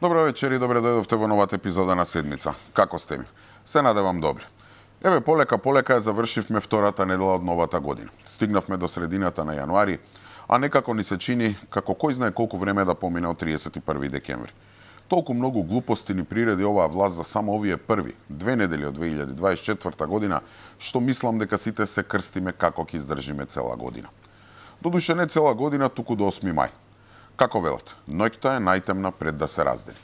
Добро вечер и добре дојдовте во новата епизода на седмица. Како сте ми? Се надевам добри. Еве полека полека ја завршивме втората недела од новата година. Стигнавме до средината на јануари, а некако ни се чини како кој знае колку време да помине од 31 декември. Толку многу глупости ни приреди оваа власт за само овие први две недели од 2024 година, што мислам дека сите се крстиме како ќе издржиме цела година. Додуше не цела година, туку до 8 мај. Како велат, ноќта е најтемна пред да се раздели.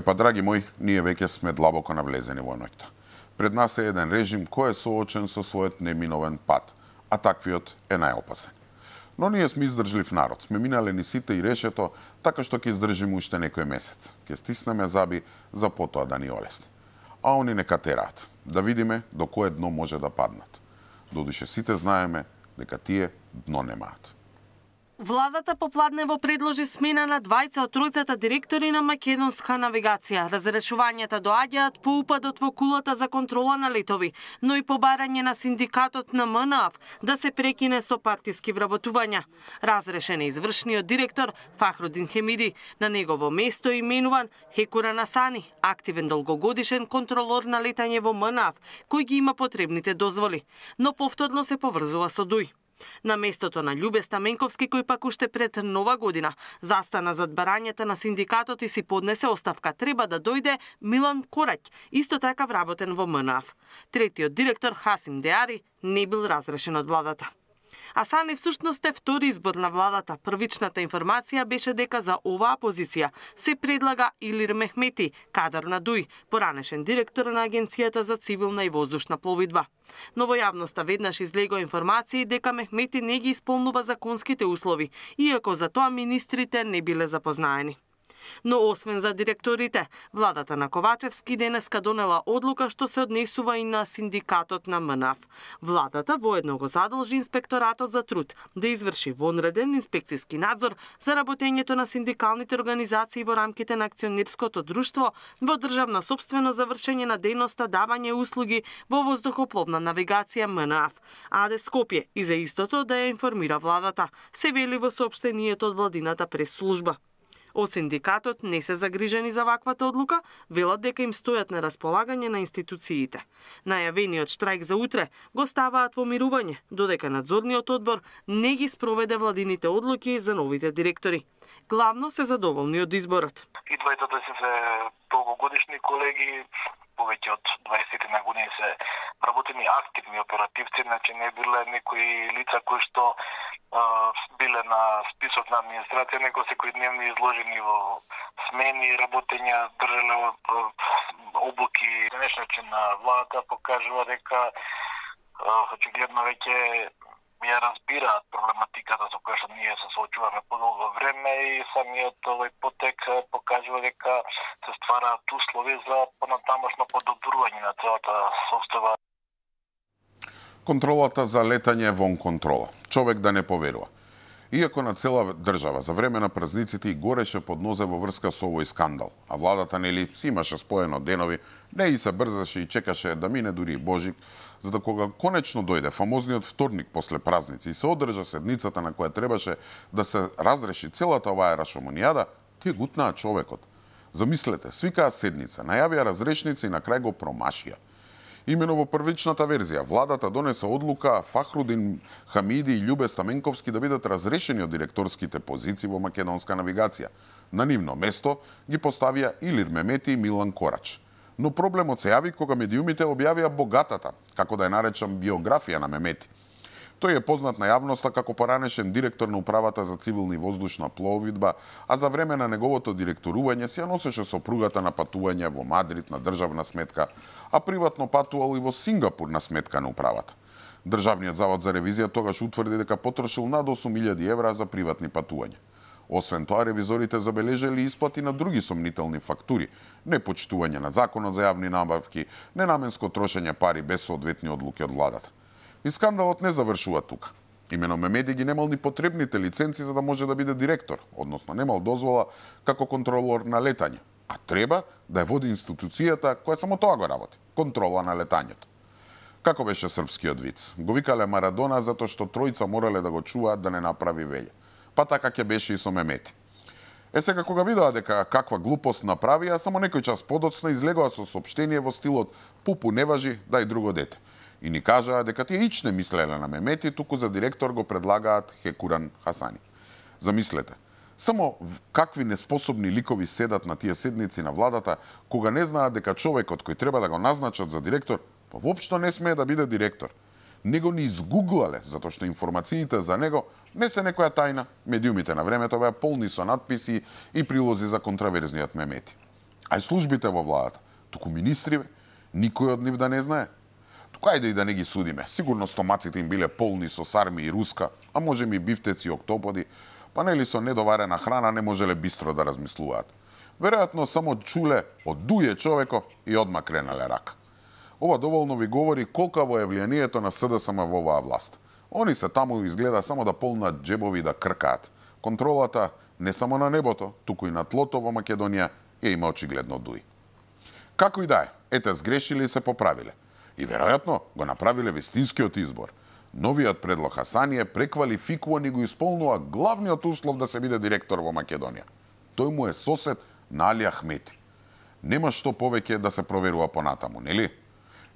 Епа, драги мои, ние веќе сме длабоко навлезени во ноќта. Пред нас е еден режим кој е соочен со својот неминовен пат, а таквиот е најопасен. Но ние сме издржлив народ, сме минале ни сите и решето, така што ќе издржиме уште некој месец. Ке стиснеме заби за потоа да ни олесни. А они нека тераат, да видиме до кое дно може да паднат. Додуше сите знаеме дека тие дно немаат. Владата попладнево предложи смена на двајца од тројцата директори на македонска навигација. Разрешувањата доаѓаат по упадот во кулата за контрола на летови, но и побарање на синдикатот на МНАФ да се прекине со партиски вработувања. Разрешен е извршниот директор Фахрудин Хемиди. На негово место е именуван Хекура Насани, активен долгогодишен контролор на летање во МНАФ, кој ги има потребните дозволи, но повторно се поврзува со Дуј. На местото на Љубе Стаменковски, кој пак уште пред нова година застана зад барањата на синдикатот и си поднесе оставка, треба да дојде Милан Кораќ, исто така вработен во МНАФ. Третиот директор Хасим Деари не бил разрешен од владата а Сани всушност е втори избор на владата. Првичната информација беше дека за оваа позиција се предлага Илир Мехмети, кадар на Дуј, поранешен директор на Агенцијата за цивилна и воздушна пловидба. Но во јавноста веднаш излего информации дека Мехмети не ги исполнува законските услови, иако за тоа министрите не биле запознаени. Но освен за директорите, владата на Ковачевски денеска донела одлука што се однесува и на синдикатот на МНАФ. Владата воедно го задолжи инспекторатот за труд да изврши вонреден инспекциски надзор за работењето на синдикалните организации во рамките на акционерското друштво во државна собствено завршење на дејноста давање услуги во воздухопловна навигација МНАФ. Аде Скопје и за истото да ја информира владата, се вели во сообщението од владината прес служба. Од синдикатот не се загрижени за ваквата одлука, велат дека им стојат на располагање на институциите. Најавениот штрајк за утре го ставаат во мирување, додека надзорниот одбор не ги спроведе владините одлуки за новите директори. Главно се задоволни од изборот. И да се долгогодишни колеги, повеќе од 20 на години се работени активни оперативци, значи не биле некои лица кои што а, биле на список на администрација, неко дневни изложени во смени, работења, држале обуки. Денешниот на владата покажува дека очигледно веќе ја разбираат проблематиката со која што ние се соочуваме подолго време и самиот овој потек покажува дека се ствараат услови за понатамошно подобрување на целата состава. Контролата за летање вон контрола. Човек да не поверува. Иако на цела држава за време на празниците и гореше под нозе во врска со овој скандал, а владата нели си имаше споено денови, не и се брзаше и чекаше да мине дури и Божик, за да кога конечно дојде фамозниот вторник после празници и се одржа седницата на која требаше да се разреши целата оваа рашомонијада, тие гутнаа човекот. Замислете, свикаа седница, најавија разрешници и на крај го промашија. Имено во првичната верзија, владата донеса одлука Фахрудин Хамиди и Љубе Стаменковски да бидат разрешени од директорските позиции во македонска навигација. На нивно место ги поставија Илир Мемети и Милан Корач. Но проблемот се јави кога медиумите објавија богатата, како да ја наречам биографија на Мемети – Тој е познат на јавноста како поранешен директор на Управата за цивилни воздушна пловидба, а за време на неговото директорување се ја носеше сопругата на патување во Мадрид на државна сметка, а приватно патувал и во Сингапур на сметка на Управата. Државниот завод за ревизија тогаш утврди дека потрошил над 8.000 евра за приватни патувања. Освен тоа, ревизорите забележали исплати на други сомнителни фактури, непочитување на законот за јавни набавки, ненаменско трошење пари без соодветни одлуки од владата. И скандалот не завршува тука. Имено Мемеди ги немал ни потребните лиценци за да може да биде директор, односно немал дозвола како контролор на летање, а треба да е води институцијата која само тоа го работи, контрола на летањето. Како беше српскиот виц? Го викале Марадона затоа што тројца морале да го чуваат да не направи веќе. Па така ќе беше и со Мемети. Е сега кога видоа дека каква глупост направија, само некој час подоцна излегоа со сопштение во стилот «Пупу не важи, дај друго дете» и ни кажаа дека тие ич не мислеле на Мемети, туку за директор го предлагаат Хекуран Хасани. Замислете, само какви неспособни ликови седат на тие седници на владата, кога не знаат дека човекот кој треба да го назначат за директор, па воопшто не смее да биде директор. Него ни изгуглале, затоа што информациите за него не се некоја тајна. Медиумите на времето беа полни со надписи и прилози за контраверзниот мемети. А и службите во владата, туку министри, никој од нив да не знае ајде да и да не ги судиме. Сигурно стомаците им биле полни со сарми и руска, а може ми бифтеци и октоподи, па нели со недоварена храна не можеле бистро да размислуваат. Веројатно само чуле од дује човеков и одма кренале рак. Ова доволно ви говори колка во влијанието на СДСМ во оваа власт. Они се таму изгледа само да полнат џебови да кркаат. Контролата не само на небото, туку и на тлото во Македонија е има очигледно дуј. Како и да е, ете сгрешили и се поправиле и веројатно го направиле вестинскиот избор. Новиот предлог е преквалификуван и го исполнува главниот услов да се биде директор во Македонија. Тој му е сосед на Али Ахмети. Нема што повеќе да се проверува понатаму, нели?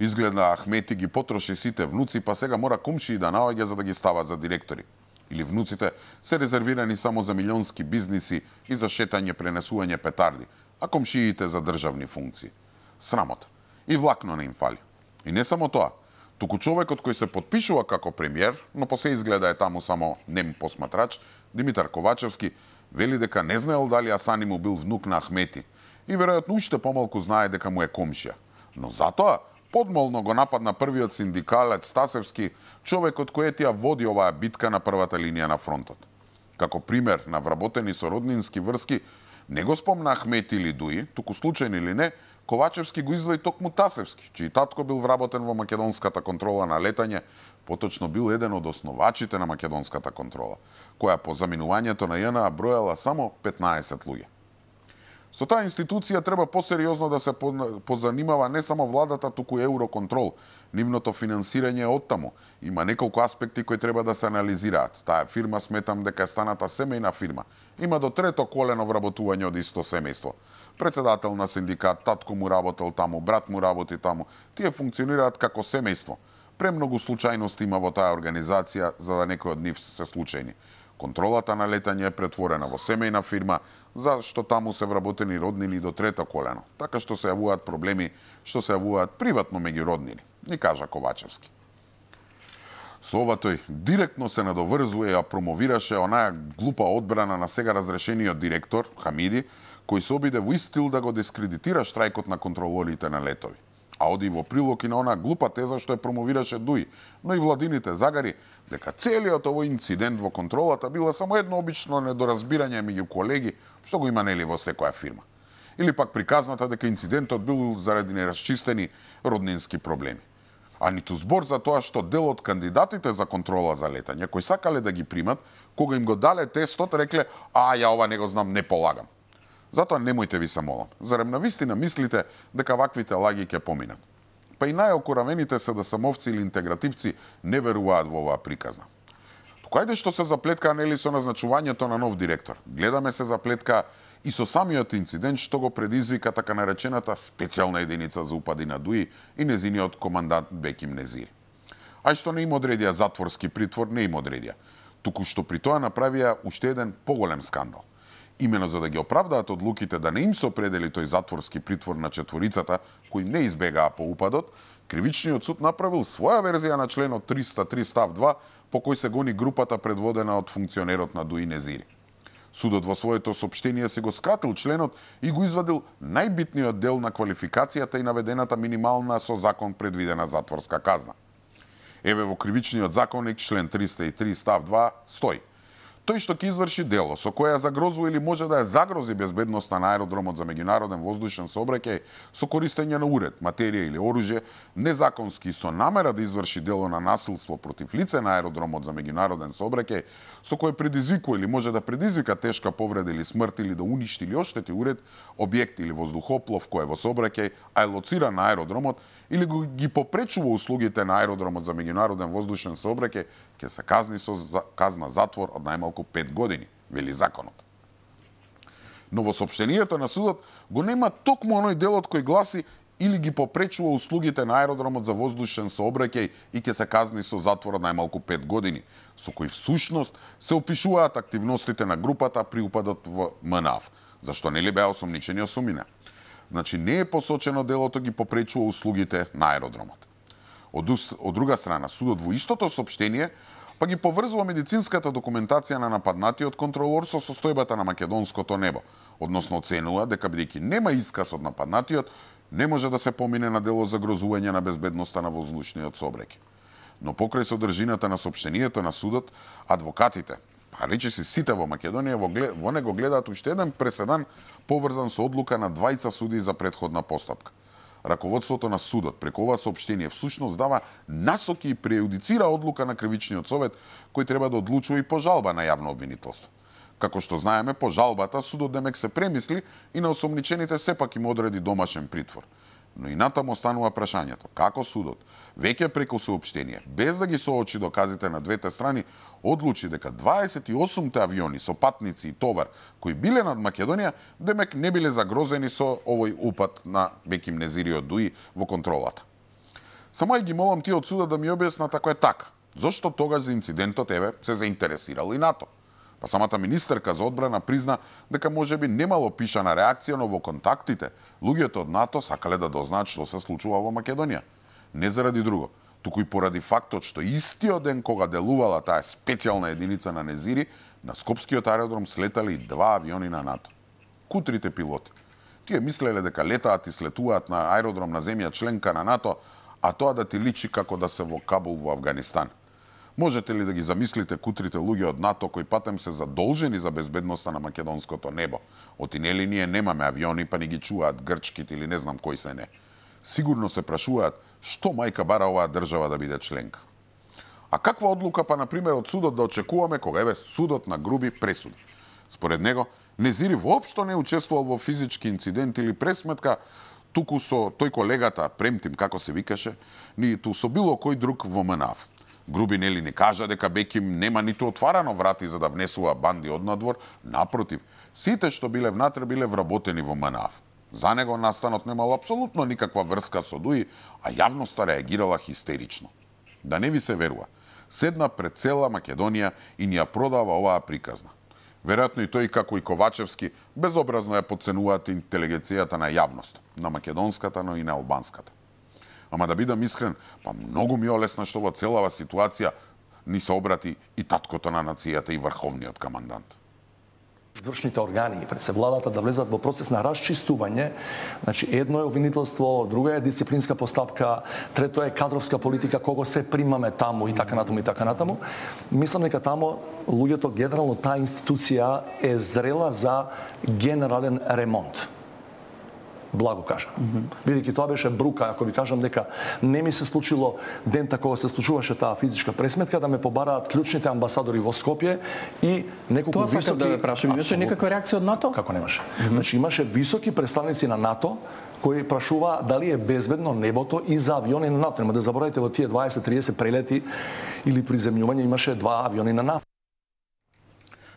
Изгледа Ахмети ги потроши сите внуци, па сега мора и да наоѓа за да ги става за директори. Или внуците се резервирани само за милионски бизниси и за шетање пренесување петарди, а комшиите за државни функции. Срамота. И влакно не им фали. И не само тоа, туку човекот кој се подпишува како премиер, но по се изгледа е таму само нем посматрач, Димитар Ковачевски, вели дека не знаел дали Асани му бил внук на Ахмети и веројатно уште помалку знае дека му е комшија. Но затоа, подмолно го нападна првиот синдикалец Стасевски, човекот кој етија води оваа битка на првата линија на фронтот. Како пример на вработени со роднински врски, не го спомна Ахмети или Дуи, туку случајно или не, Ковачевски го извади токму Тасевски, чиј татко бил вработен во македонската контрола на летање, поточно бил еден од основачите на македонската контрола, која по заминувањето на ЈНА бројала само 15 луѓе. Со таа институција треба посериозно да се позанимава не само владата, туку и Евроконтрол. Нивното финансирање е оттаму. Има неколку аспекти кои треба да се анализираат. Таа фирма сметам дека е станата семејна фирма има до трето колено вработување од исто семејство. Председател на синдикат, татко му работел таму, брат му работи таму. Тие функционираат како семејство. Премногу случајности има во таа организација за да некој од нив се случајни. Контролата на летање е претворена во семејна фирма, зашто таму се вработени роднини до трето колено, така што се јавуваат проблеми што се јавуваат приватно меѓу роднини, ни кажа Ковачевски. Со ова тој директно се надоврзуе ја промовираше онаа глупа одбрана на сега разрешениот директор, Хамиди, кој се обиде во истил да го дискредитира штрајкот на контролорите на летови. А оди во прилог и на онаа глупа теза што ја промовираше Дуи, но и владините загари дека целиот овој инцидент во контролата била само едно обично недоразбирање меѓу колеги, што го има нели во секоја фирма. Или пак приказната дека инцидентот бил заради нерасчистени роднински проблеми а ниту збор за тоа што дел од кандидатите за контрола за летање, кои сакале да ги примат, кога им го дале тестот, рекле, а, ја ова не го знам, не полагам. Затоа немојте ви се молам. Зарем на вистина мислите дека ваквите лаги ќе поминат? Па и најокуравените се да самовци или интегративци не веруваат во оваа приказна. Тукајде што се заплетка нели со назначувањето на нов директор. Гледаме се заплетка и со самиот инцидент што го предизвика така наречената специјална единица за упади на Дуи и незиниот командант Беким Незири. Ај што не им одредија затворски притвор, не им одредија. Туку што при тоа направија уште еден поголем скандал. Имено за да ги оправдаат одлуките да не им се определи тој затворски притвор на четворицата, кои не избегаа по упадот, Кривичниот суд направил своја верзија на членот 303 став 2, по кој се гони групата предводена од функционерот на Дуи Незири. Судот во своето сообштение се го скратил членот и го извадил најбитниот дел на квалификацијата и наведената минимална со закон предвидена затворска казна. Еве во кривичниот законник член 303 став 2 стои тој што ќе изврши дело со кое ја загрозува или може да ја загрози безбедноста на аеродромот за меѓународен воздушен сообраќај со користење на уред, материја или оружје, незаконски со намера да изврши дело на насилство против лице на аеродромот за меѓународен сообраќај со кое предизвикува или може да предизвика тешка повреда или смрт или да уништи или оштети уред, објект или воздухоплов кој е во сообраќај, а е лоциран на аеродромот или го ги попречува услугите на аеродромот за меѓународен воздушен сообраќај, ќе се казни со за, казна затвор од најмалку 5 години, вели законот. Но во сопштението на судот го нема токму оној делот кој гласи или ги попречува услугите на аеродромот за воздушен сообраќај и ќе се казни со затвор од најмалку 5 години, со кој всушност се опишуваат активностите на групата при упадот во МНАФ, зашто нели беа осумничени осумина. Значи, не е посочено делото ги попречува услугите на аеродромот. Од, од друга страна, судот во истото сообщение па ги поврзува медицинската документација на нападнатиот контролор со состојбата на македонското небо, односно оценува дека бидејќи нема исказ од нападнатиот, не може да се помине на дело за грозување на безбедноста на воздушниот сообреќај. Но покрај содржината на сообщението на судот, адвокатите, па речи сите во Македонија во, глед, во него гледаат уште еден преседан поврзан со одлука на двајца суди за предходна постапка. Раководството на судот преку ова соопштение всушност дава насоки и преудицира одлука на кривичниот совет кој треба да одлучува и по жалба на јавно обвинителство. Како што знаеме, по жалбата судот демек се премисли и на осомничените сепак им одреди домашен притвор – но и натаму останува прашањето како судот веќе преку соопштение, без да ги соочи доказите на двете страни, одлучи дека 28-те авиони со патници и товар кои биле над Македонија, демек не биле загрозени со овој упат на Беким Незирио Дуи во контролата. Само ги молам тие од суда да ми објаснат ако е така. Зошто тогаш за инцидентот еве се заинтересирал и НАТО? Па самата министерка за одбрана призна дека може би немало пишана реакција, но во контактите луѓето од НАТО сакале да дознаат што се случува во Македонија. Не заради друго, туку и поради фактот што истиот ден кога делувала таа специјална единица на Незири, на Скопскиот аеродром слетали два авиони на НАТО. Кутрите пилоти. Тие мислеле дека летаат и слетуваат на аеродром на земја членка на НАТО, а тоа да ти личи како да се во Кабул во Афганистан. Можете ли да ги замислите кутрите луѓе од НАТО кои патем се задолжени за безбедноста на македонското небо? Отинели ние немаме авиони, па ни ги чуваат грчките или не знам кои се не. Сигурно се прашуваат што мајка бара оваа држава да биде членка. А каква одлука па на пример од судот да очекуваме кога еве судот на груби пресуди? Според него, Незири воопшто не учествувал во физички инцидент или пресметка, туку со тој колегата, премтим како се викаше, ниту со било кој друг во МНАФ. Груби нели не кажа дека Беким нема ниту отварано врати за да внесува банди од надвор, напротив, сите што биле внатре биле вработени во МНАФ. За него настанот немал абсолютно никаква врска со Дуи, а јавноста реагирала хистерично. Да не ви се верува, седна пред цела Македонија и ни ја продава оваа приказна. Веројатно и тој, како и Ковачевски, безобразно ја подценуваат интелигенцијата на јавност, на македонската, но и на албанската. Ама да бидам искрен, па многу ми е олесна што во целава ситуација ни се обрати и таткото на нацијата и врховниот командант Вршните органи пред се владата да влезат во процес на расчистување. Значи, едно е обвинителство, друго е дисциплинска постапка, трето е кадровска политика, кого се примаме таму и така натаму и така натаму. Мислам дека таму луѓето генерално таа институција е зрела за генерален ремонт. Благо кажа. Mm -hmm. Бидејќи тоа беше брука, ако ви кажам дека не ми се случило ден кога се случуваше таа физичка пресметка да ме побараат клучните амбасадори во Скопје и неколку тоа да високи... да ве прашам, имаше некаква реакција од НАТО? Како немаше? Mm -hmm. Значи имаше високи представници на НАТО кои прашуваа дали е безбедно небото и за авиони на НАТО. Нема да заборавите во тие 20-30 прелети или приземјување имаше два авиони на НАТО.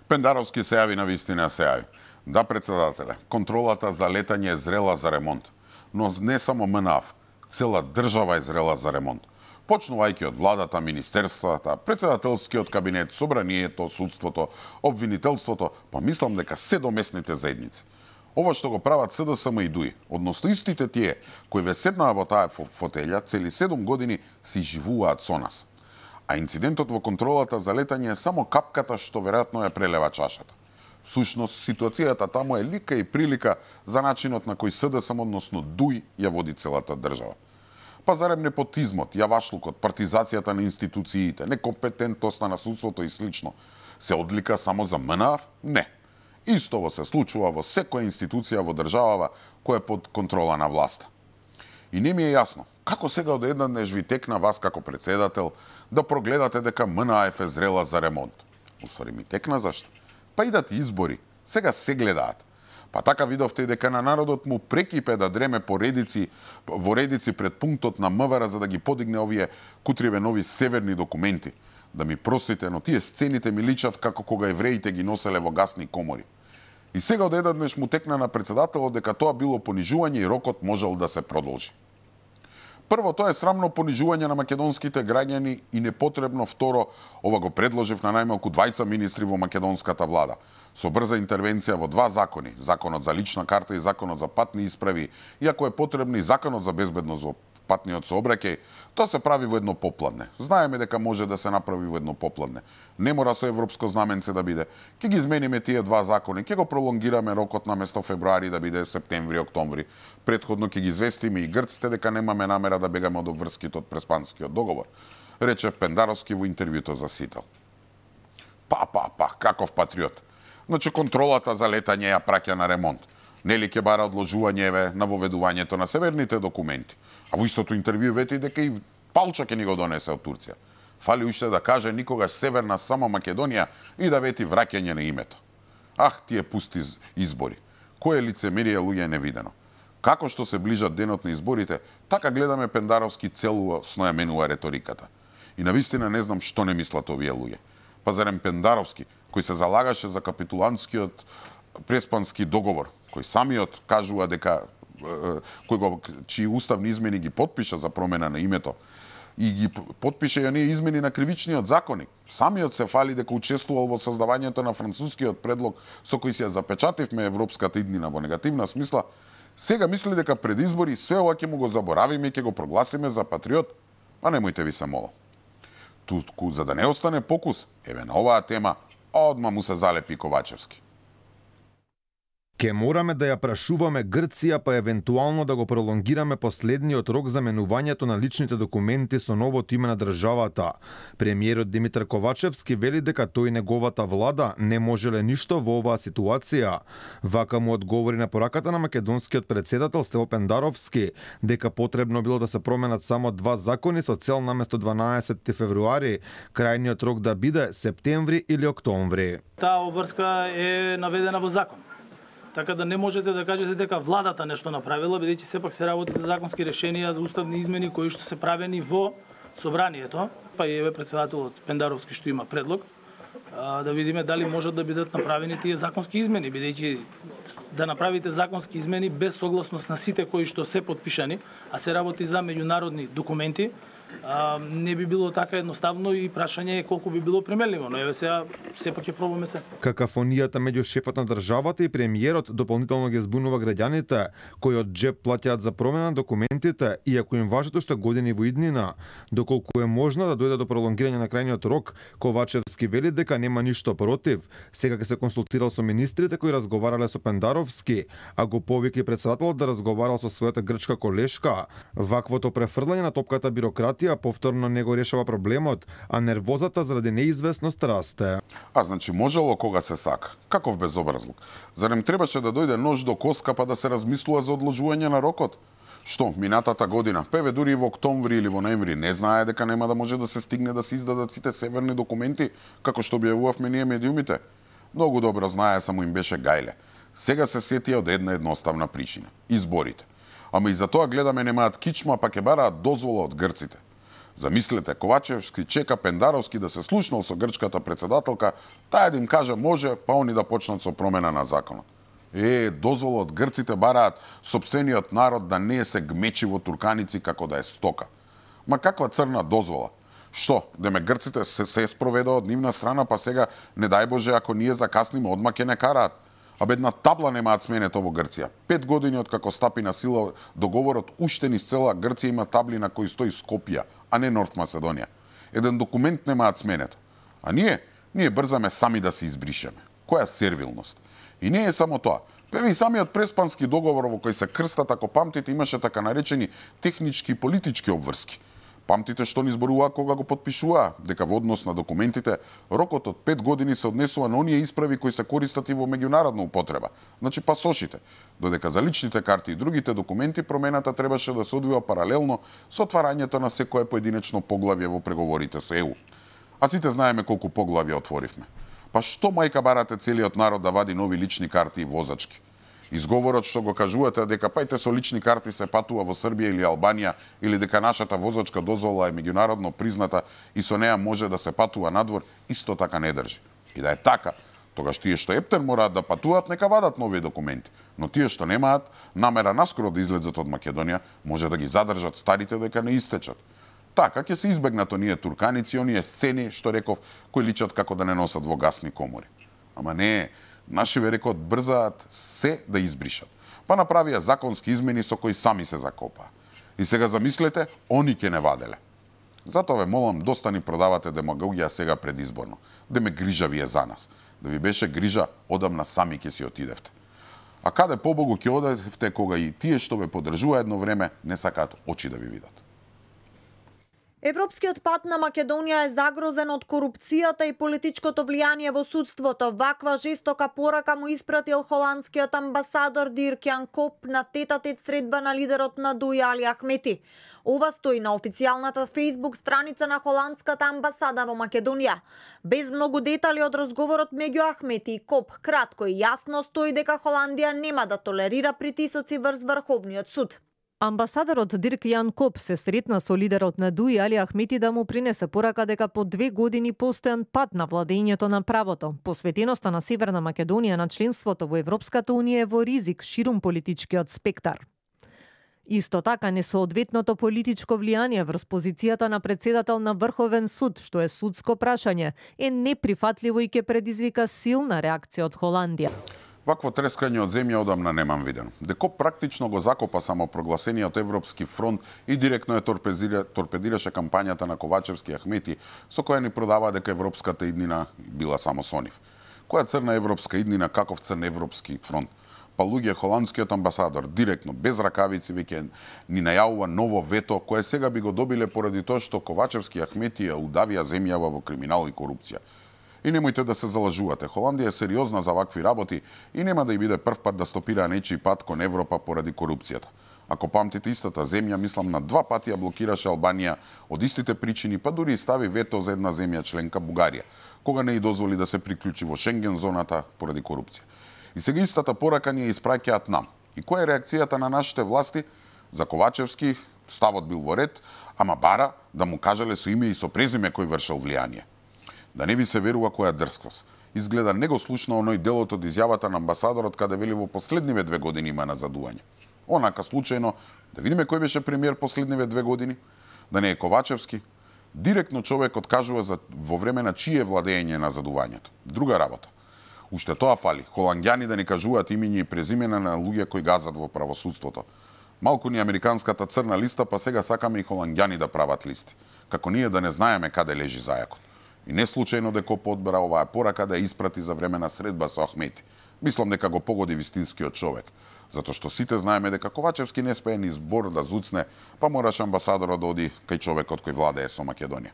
Пендаровски се јави на вистина се јави. Да, председателе, контролата за летање е зрела за ремонт. Но не само МНАФ, цела држава е зрела за ремонт. Почнувајќи од владата, министерствата, председателскиот кабинет, собранието, судството, обвинителството, па мислам дека се домесните заедници. Ова што го прават СДСМ и ДУИ, односно истите тие кои ве седнаа во таа фотелја цели 7 години се живуваат со нас. А инцидентот во контролата за летање е само капката што веројатно ја прелева чашата. Сушност, ситуацијата таму е лика и прилика за начинот на кој СДСМ, односно ДУј, ја води целата држава. Па зарем непотизмот, јавашлукот, партизацијата на институциите, некомпетентоста на судството и слично, се одлика само за МНАФ? Не. Истово се случува во секоја институција во државава која е под контрола на власта. И не ми е јасно, како сега од една днеш ви текна вас како председател да прогледате дека МНАФ е зрела за ремонт? Уствари ми текна зашто? па идат избори. Сега се гледаат. Па така видовте и дека на народот му прекипе да дреме по редици, во редици пред пунктот на МВР за да ги подигне овие кутриве нови северни документи. Да ми простите, но тие сцените ми личат како кога евреите ги носеле во гасни комори. И сега од едаднеш му текна на председателот дека тоа било понижување и рокот можел да се продолжи. Прво, тоа е срамно понижување на македонските граѓани и непотребно. Второ, ова го предложив на најмалку двајца министри во македонската влада. Со брза интервенција во два закони, законот за лична карта и законот за патни исправи, иако е потребни законот за безбедност во патниот сообраќај, тоа се прави во едно попладне. Знаеме дека може да се направи во едно попладне. Не мора со европско знаменце да биде. Ке ги измениме тие два закони, ке го пролонгираме рокот на место февруари да биде септември, октомври. Предходно ке ги известиме и грците дека немаме намера да бегаме од обврските од преспанскиот договор. Рече Пендаровски во интервјуто за Сител. Па, па, па, каков патриот. Значи, контролата за летање ја праќа на ремонт. Нели ке бара одложување еве на воведувањето на северните документи. А во истото интервју вети и дека и Палчо ќе ни го донесе од Турција. Фали уште да каже никогаш Северна само Македонија и да вети враќање на името. Ах, тие пусти избори. Кое лицемерие луѓе невидено. Како што се ближат денот на изборите, така гледаме Пендаровски целува сноја менува реториката. И на вистина не знам што не мислат овие луѓе. Па зарем Пендаровски, кој се залагаше за капитуланскиот преспански договор, кој самиот кажува дека кој го чии уставни измени ги подпиша за промена на името и ги подпише ја ние измени на кривичниот законник. Самиот се фали дека учествувал во создавањето на францускиот предлог со кој се запечативме европската иднина во негативна смисла, сега мисли дека пред избори се ова ќе му го заборавиме и ќе го прогласиме за патриот, не немојте ви се мола. Туку за да не остане покус, еве на оваа тема, одма му се залепи Ковачевски. Ке мораме да ја прашуваме Грција, па евентуално да го пролонгираме последниот рок за менувањето на личните документи со новото име на државата. Премиерот Димитар Ковачевски вели дека тој и неговата влада не можеле ништо во оваа ситуација. Вака му одговори на пораката на македонскиот председател Стево Пендаровски, дека потребно било да се променат само два закони со цел наместо 12 февруари, крајниот рок да биде септември или октомври. Таа обврска е наведена во закон Така да не можете да кажете дека владата нешто направила, бидејќи сепак се работи за законски решенија, за уставни измени кои што се правени во собранието, па и еве председателот Пендаровски што има предлог, да видиме дали можат да бидат направени тие законски измени, бидејќи да направите законски измени без согласност на сите кои што се подпишани, а се работи за меѓународни документи, а, не би било така едноставно и прашање е колку би било примерливо, но еве сега сепак ќе пробаме се. Какафонијата меѓу шефот на државата и премиерот дополнително ги збунува граѓаните кои од џеп платјат за промена на документите иако им важат уште години во иднина, доколку е можно да дојде до пролонгирање на крајниот рок, Ковачевски вели дека нема ништо против. Сега ќе се консултирал со министрите кои разговарале со Пендаровски, а го повеќе председателот да разговарал со својата грчка колешка. Ваквото префрлање на топката бирократ партија повторно не го решава проблемот, а нервозата заради неизвестност расте. А значи можело кога се сака. Каков безобразлук? Зарем требаше да дојде нож до коска па да се размислува за одложување на рокот? Што, минатата година, певе дури и во октомври или во ноември, не знае дека нема да може да се стигне да се издадат сите северни документи, како што објавувавме ние медиумите? Многу добро знае, само им беше гајле. Сега се сетија од една едноставна причина – изборите. Ама и за тоа гледаме немаат кичма, па ке бараат дозвола од грците – Замислете, Ковачевски чека Пендаровски да се слушнал со грчката председателка, таа да им каже може, па они да почнат со промена на законот. Е, дозволот грците бараат собствениот народ да не се гмечи во турканици како да е стока. Ма каква црна дозвола? Што, деме грците се, се спроведа од нивна страна, па сега, не дај Боже, ако ние закасниме, одма ке не караат. Абе една табла немаат сменето во Грција. Пет години од како стапи на сила договорот уште низ цела Грција има табли на кои стои Скопија, а не Норт Македонија. Еден документ немаат сменето. А ние, ние брзаме сами да се избришеме. Која сервилност? И не е само тоа. Певе па и самиот преспански договор во кој се крстат, ако памтите, имаше така наречени технички и политички обврски – Памтите што ни зборува кога го подпишува, дека во однос на документите, рокот од 5 години се однесува на оние исправи кои се користат и во меѓународна употреба, значи пасошите, додека за личните карти и другите документи промената требаше да се одвива паралелно со отварањето на секое поединечно поглавје во преговорите со ЕУ. А сите знаеме колку поглавја отворивме. Па што мајка барате целиот народ да вади нови лични карти и возачки? Изговорот што го кажувате дека пајте со лични карти се патува во Србија или Албанија или дека нашата возачка дозвола е меѓународно призната и со неа може да се патува надвор, исто така не држи. И да е така, тогаш тие што ептен мораат да патуваат, нека вадат нови документи. Но тие што немаат намера наскоро да излезат од Македонија, може да ги задржат старите дека не истечат. Така ќе се избегнат оние турканици, оние сцени што реков кои личат како да не носат во гасни комори. Ама не Нашиве рекот брзаат се да избришат. Па направија законски измени со кои сами се закопаа. И сега замислете, они ќе не ваделе. Затоа ве молам, доста ни продавате демагогија сега предизборно. Да ме грижа вие е за нас. Да ви беше грижа, одамна сами ќе си отидевте. А каде побогу ќе одевте кога и тие што ве подржува едно време не сакаат очи да ви видат. Европскиот пат на Македонија е загрозен од корупцијата и политичкото влијание во судството. Ваква жестока порака му испратил холандскиот амбасадор Дирк Коп на тетатет средба на лидерот на Дуј Али Ахмети. Ова стои на официјалната фейсбук страница на холандската амбасада во Македонија. Без многу детали од разговорот меѓу Ахмети и Коп, кратко и јасно стои дека Холандија нема да толерира притисоци врз Врховниот суд. Амбасадорот Дирк Јан Коп се сретна со лидерот на Дуи Али Ахмети да му принесе порака дека по две години постојан пат на владењето на правото. Посветеноста на Северна Македонија на членството во Европската Унија е во ризик ширум политичкиот спектар. Исто така, несоодветното политичко влијание врз позицијата на председател на Врховен суд, што е судско прашање, е неприфатливо и ќе предизвика силна реакција од Холандија. Вакво трескање од земја одамна немам виден. Деко практично го закопа само прогласениот Европски фронт и директно е торпезира, торпедираше кампањата на Ковачевски Ахмети, со која ни продава дека Европската иднина била само сонив. Која црна Европска иднина, каков црн Европски фронт? Па луѓе холандскиот амбасадор директно без ракавици веќе ни најавува ново вето кое сега би го добиле поради тоа што Ковачевски Ахмети ја удавија земјава во криминал и корупција. И немојте да се залажувате, Холандија е сериозна за вакви работи и нема да и биде прв пат да стопира нечи пат кон Европа поради корупцијата. Ако памтите истата земја, мислам на два пати ја блокираше Албанија од истите причини, па дури и стави вето за една земја членка Бугарија, кога не и дозволи да се приклучи во Шенген зоната поради корупција. И сега истата порака ни ја испраќаат нам. И која е реакцијата на нашите власти? За Ковачевски ставот бил во ред, ама бара да му кажале со име и со презиме кој вршел влијание. Да не ви се верува која дрскос. Изгледа не го слушна оној делот од изјавата на амбасадорот каде вели во последниве две години има назадување. Онака случајно, да видиме кој беше премиер последниве две години, да не е Ковачевски, директно човекот кажува за во време на чие владење на задувањето. Друга работа. Уште тоа фали, холандјани да не кажуваат имиња и презимена на луѓе кои газат во правосудството. Малку ни американската црна листа, па сега сакаме и холандјани да прават листи. Како ние да не знаеме каде лежи зајакот. И не случајно дека подбра оваа порака да испрати за време на средба со Ахмети. Мислам дека го погоди вистинскиот човек. Затоа што сите знаеме дека Ковачевски не спее ни збор да зуцне, па мораш амбасадорот да оди кај човекот кој владее со Македонија.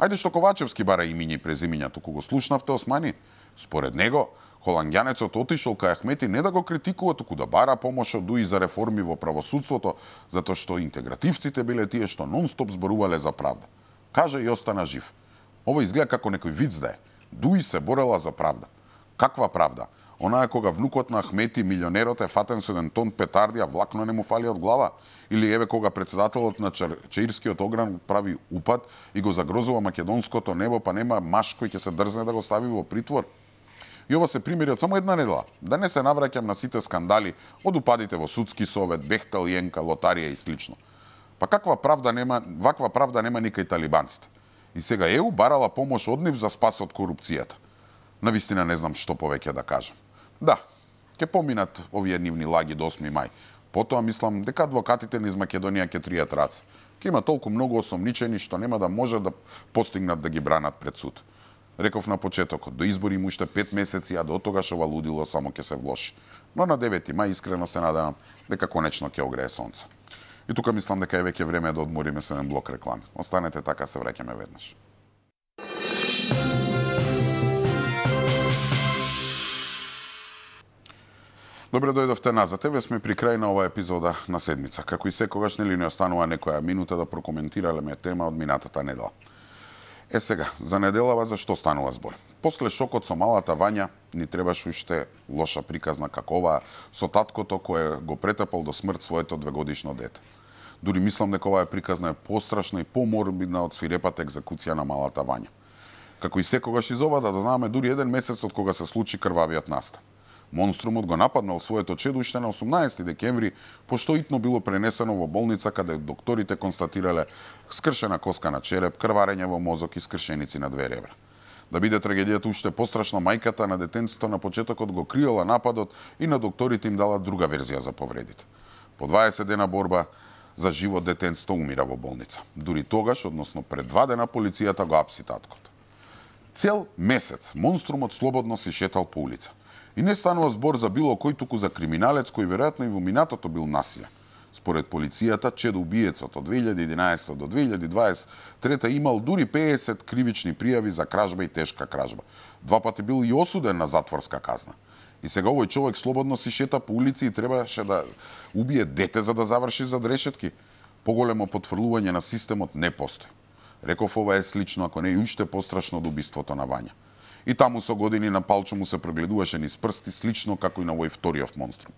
Ајде што Ковачевски бара имиња и презимиња, туку го слушнавте Османи. Според него, Холандјанецот отишол кај Ахмети не да го критикува, туку да бара помош од ДУИ за реформи во правосудството, затоа што интегративците биле тие што нонстоп зборувале за правда. Каже и остана жив. Ова изгледа како некој виц да е. Дуи се борела за правда. Каква правда? е кога внукот на Ахмети, милионерот е фатен со еден тон петардија, влакно не му фали од глава. Или еве кога председателот на Чаирскиот огран прави упад и го загрозува македонското небо, па нема маш кој ќе се дрзне да го стави во притвор. И ова се примери од само една недела. Да не се навраќам на сите скандали од упадите во судски совет, Бехтел, Јенка, лотарија и слично. Па каква правда нема, ваква правда нема ни кај талибанците. И сега ЕУ барала помош од нив за спас од корупцијата. На вистина не знам што повеќе да кажам. Да, ќе поминат овие нивни лаги до 8 мај. Потоа мислам дека адвокатите низ Македонија ќе тријат раце. Ке има толку многу осомничени што нема да може да постигнат да ги бранат пред суд. Реков на почетокот, до избори му уште 5 месеци, а до тогаш ова лудило само ќе се влоши. Но на 9 мај искрено се надевам дека конечно ќе огрее сонце. И тука мислам дека е веќе време да одмориме со еден блок реклами. Останете така, се враќаме веднаш. Добре дојдовте назад. Еве сме при крај на оваа епизода на седмица. Како и секогаш нели не останува некоја минута да прокоментираме тема од минатата недела. Е сега, за неделава за што станува збор? После шокот со малата Вања, ни требаше уште лоша приказна како ова со таткото кој го претепал до смрт своето двегодишно дете. Дури мислам дека оваа приказна е пострашна и поморбидна од свирепата екзекуција на малата Вања. Како и секогаш изова да, знаеме да знаме дури еден месец од кога се случи крвавиот настан. Монструмот го нападнал своето чедо уште на 18 декември, пошто итно било пренесено во болница каде докторите констатирале скршена коска на череп, крварење во мозок и скршеници на две ребра. Да биде трагедијата уште пострашна, мајката на детенцето на почетокот го криела нападот и на докторите им дала друга верзија за повредите. По 20 дена борба за живот детенцето умира во болница. Дури тогаш, односно пред два дена, полицијата го апси таткот. Цел месец монструмот слободно се шетал по улица. И не станува збор за било кој туку за криминалец кој веројатно и во минатото бил насилен. Според полицијата, Чед убиецот од 2011 до 2023 имал дури 50 кривични пријави за кражба и тешка кражба. Два пати бил и осуден на затворска казна. И сега овој човек слободно си шета по улици и требаше да убие дете за да заврши за дрешетки. Поголемо потврлување на системот не постои. Реков ова е слично, ако не и уште пострашно од убиството на Вања. И таму со години на палчо му се прогледуваше низ прсти, слично како и на овој вториот монструм.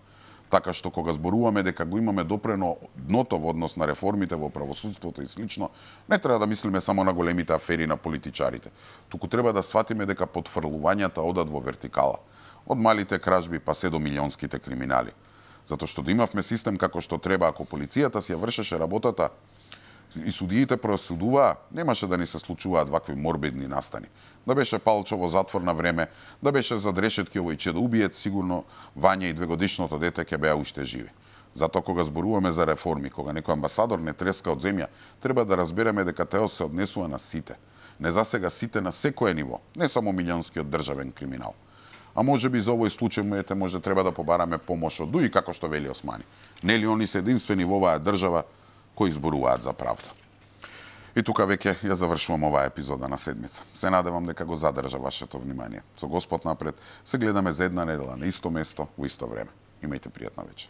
Така што кога зборуваме дека го имаме допрено дното во однос на реформите во правосудството и слично, не треба да мислиме само на големите афери на политичарите. Туку треба да сватиме дека подфрлувањата одат во вертикала. Од малите кражби па се до милионските криминали. Затоа што да имавме систем како што треба, ако полицијата си ја вршеше работата и судиите просудуваа, немаше да ни се случуваат вакви морбидни настани да беше Палчо во затвор на време, да беше зад решетки овој че да убиет, сигурно Вања и двегодишното дете ќе беа уште живи. Затоа кога зборуваме за реформи, кога некој амбасадор не треска од земја, треба да разбереме дека тео се однесува на сите. Не засега сите на секое ниво, не само милионскиот државен криминал. А може би за овој случај мојете може треба да побараме помош од ДУИ, како што вели Османи. Нели они се единствени во оваа држава кои зборуваат за правда? И тука веќе ја завршувам оваа епизода на седмица. Се надевам дека го задржа вашето внимание. Со Господ напред се гледаме за една недела на исто место, во исто време. Имајте пријатна вечер.